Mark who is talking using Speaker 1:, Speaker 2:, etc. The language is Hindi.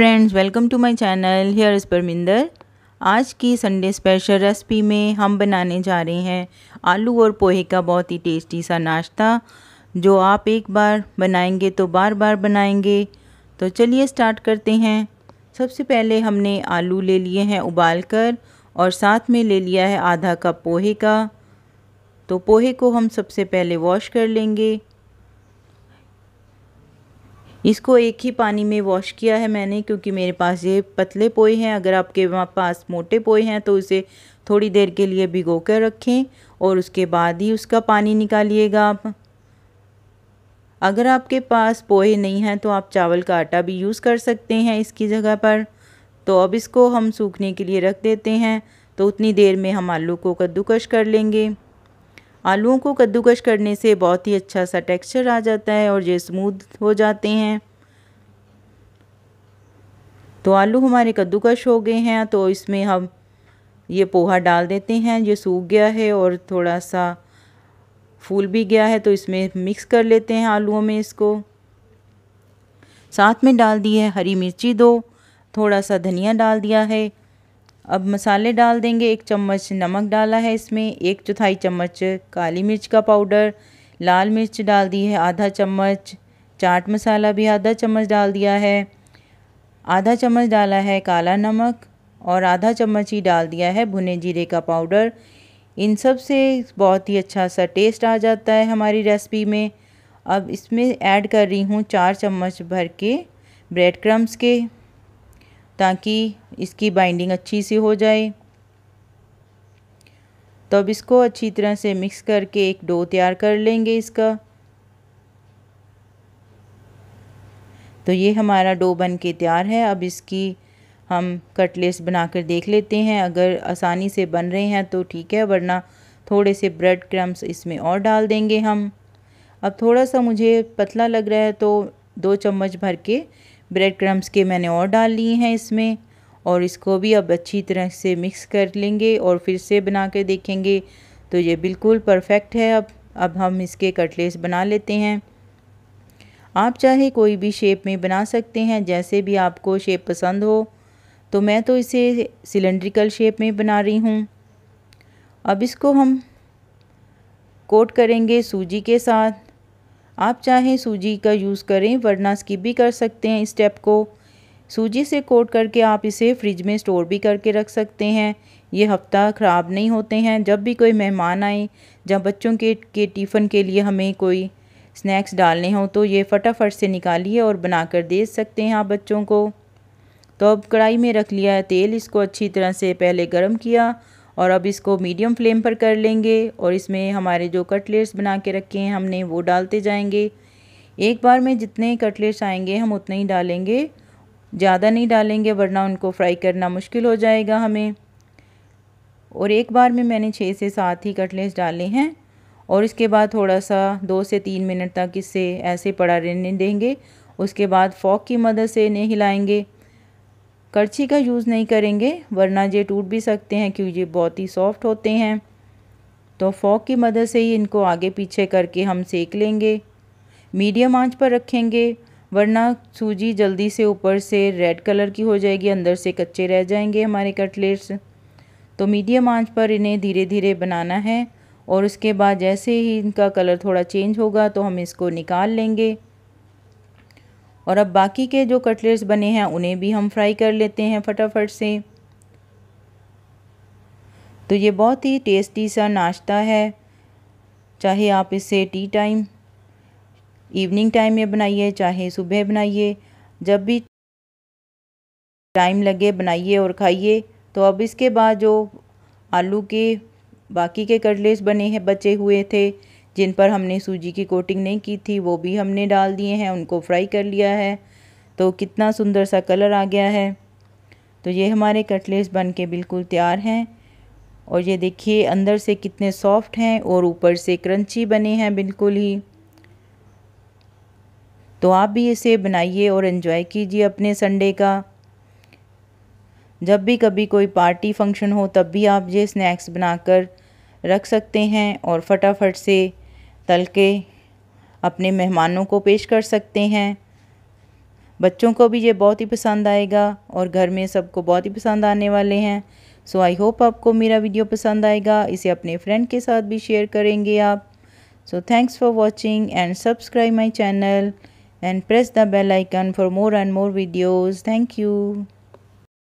Speaker 1: friends welcome to my channel here is Parminder आज की संडे स्पेशल रेसिपी में हम बनाने जा रहे हैं आलू और पोहे का बहुत ही टेस्टी सा नाश्ता जो आप एक बार बनाएंगे तो बार बार बनाएंगे तो चलिए स्टार्ट करते हैं सबसे पहले हमने आलू ले लिए हैं उबाल कर और साथ में ले लिया है आधा कप पोहे का तो पोहे को हम सबसे पहले वॉश कर लेंगे इसको एक ही पानी में वॉश किया है मैंने क्योंकि मेरे पास ये पतले पोए हैं अगर आपके पास मोटे पोए हैं तो उसे थोड़ी देर के लिए भिगो कर रखें और उसके बाद ही उसका पानी निकालिएगा आप अगर आपके पास पोहे नहीं हैं तो आप चावल का आटा भी यूज़ कर सकते हैं इसकी जगह पर तो अब इसको हम सूखने के लिए रख देते हैं तो उतनी देर में हम आलू को कद्दूकश कर लेंगे आलूओं को कद्दूकश करने से बहुत ही अच्छा सा टेक्सचर आ जाता है और ये स्मूथ हो जाते हैं तो आलू हमारे कद्दूकश हो गए हैं तो इसमें हम ये पोहा डाल देते हैं ये सूख गया है और थोड़ा सा फूल भी गया है तो इसमें मिक्स कर लेते हैं आलूओं में इसको साथ में डाल दी है हरी मिर्ची दो थोड़ा सा धनिया डाल दिया है अब मसाले डाल देंगे एक चम्मच नमक डाला है इसमें एक चौथाई चम्मच काली मिर्च का पाउडर लाल मिर्च डाल दी है आधा चम्मच चाट मसाला भी आधा चम्मच डाल दिया है आधा चम्मच डाला है काला नमक और आधा चम्मच ही डाल दिया है भुने जीरे का पाउडर इन सब से बहुत ही अच्छा सा टेस्ट आ जाता है हमारी रेसिपी में अब इसमें ऐड कर रही हूँ चार चम्मच भर के ब्रेड क्रम्स के ताकि इसकी बाइंडिंग अच्छी सी हो जाए तो अब इसको अच्छी तरह से मिक्स करके एक डो तैयार कर लेंगे इसका तो ये हमारा डो बन के तैयार है अब इसकी हम कटलेट्स बनाकर देख लेते हैं अगर आसानी से बन रहे हैं तो ठीक है वरना थोड़े से ब्रेड क्रम्स इसमें और डाल देंगे हम अब थोड़ा सा मुझे पतला लग रहा है तो दो चम्मच भर के ब्रेड क्रम्स के मैंने और डाल लिए हैं इसमें और इसको भी अब अच्छी तरह से मिक्स कर लेंगे और फिर से बना के देखेंगे तो ये बिल्कुल परफेक्ट है अब अब हम इसके कटलेस बना लेते हैं आप चाहे कोई भी शेप में बना सकते हैं जैसे भी आपको शेप पसंद हो तो मैं तो इसे सिलेंड्रिकल शेप में बना रही हूँ अब इसको हम कोट करेंगे सूजी के साथ आप चाहें सूजी का यूज़ करें वरना स्किप भी कर सकते हैं इस स्टेप को सूजी से कोट करके आप इसे फ्रिज में स्टोर भी करके रख सकते हैं ये हफ्ता ख़राब नहीं होते हैं जब भी कोई मेहमान आए जब बच्चों के के टिफ़न के लिए हमें कोई स्नैक्स डालने हों तो ये फटाफट से निकालिए और बना कर दे सकते हैं आप बच्चों को तो अब कढ़ाई में रख लिया है तेल इसको अच्छी तरह से पहले गर्म किया और अब इसको मीडियम फ्लेम पर कर लेंगे और इसमें हमारे जो कटलेट्स बना के रखे हैं हमने वो डालते जाएंगे एक बार में जितने कटलेट्स आएंगे हम उतने ही डालेंगे ज़्यादा नहीं डालेंगे वरना उनको फ्राई करना मुश्किल हो जाएगा हमें और एक बार में मैंने छः से सात ही कटलेट्स डाले हैं और इसके बाद थोड़ा सा दो से तीन मिनट तक इसे ऐसे पड़ा रहने देंगे उसके बाद फ़ॉक की मदद से इन्हें हिलाएंगे करछी का यूज़ नहीं करेंगे वरना ये टूट भी सकते हैं क्योंकि ये बहुत ही सॉफ्ट होते हैं तो फोक की मदद से ही इनको आगे पीछे करके हम सेक लेंगे मीडियम आंच पर रखेंगे वरना सूजी जल्दी से ऊपर से रेड कलर की हो जाएगी अंदर से कच्चे रह जाएंगे हमारे कटलेट्स तो मीडियम आंच पर इन्हें धीरे धीरे बनाना है और उसके बाद जैसे ही इनका कलर थोड़ा चेंज होगा तो हम इसको निकाल लेंगे और अब बाकी के जो कटलेट्स बने हैं उन्हें भी हम फ्राई कर लेते हैं फटाफट से तो ये बहुत ही टेस्टी सा नाश्ता है चाहे आप इसे टी टाइम इवनिंग टाइम में बनाइए चाहे सुबह बनाइए जब भी टाइम लगे बनाइए और खाइए तो अब इसके बाद जो आलू के बाकी के कटलेट्स बने हैं बचे हुए थे जिन पर हमने सूजी की कोटिंग नहीं की थी वो भी हमने डाल दिए हैं उनको फ्राई कर लिया है तो कितना सुंदर सा कलर आ गया है तो ये हमारे कटलेट्स बन के बिल्कुल तैयार हैं और ये देखिए अंदर से कितने सॉफ्ट हैं और ऊपर से क्रंची बने हैं बिल्कुल ही तो आप भी इसे बनाइए और इन्जॉय कीजिए अपने संडे का जब भी कभी कोई पार्टी फंक्शन हो तब भी आप ये स्नैक्स बनाकर रख सकते हैं और फटाफट से तल के अपने मेहमानों को पेश कर सकते हैं बच्चों को भी ये बहुत ही पसंद आएगा और घर में सबको बहुत ही पसंद आने वाले हैं सो आई होप आपको मेरा वीडियो पसंद आएगा इसे अपने फ्रेंड के साथ भी शेयर करेंगे आप so thanks for watching and subscribe my channel and press the bell icon for more and more videos thank you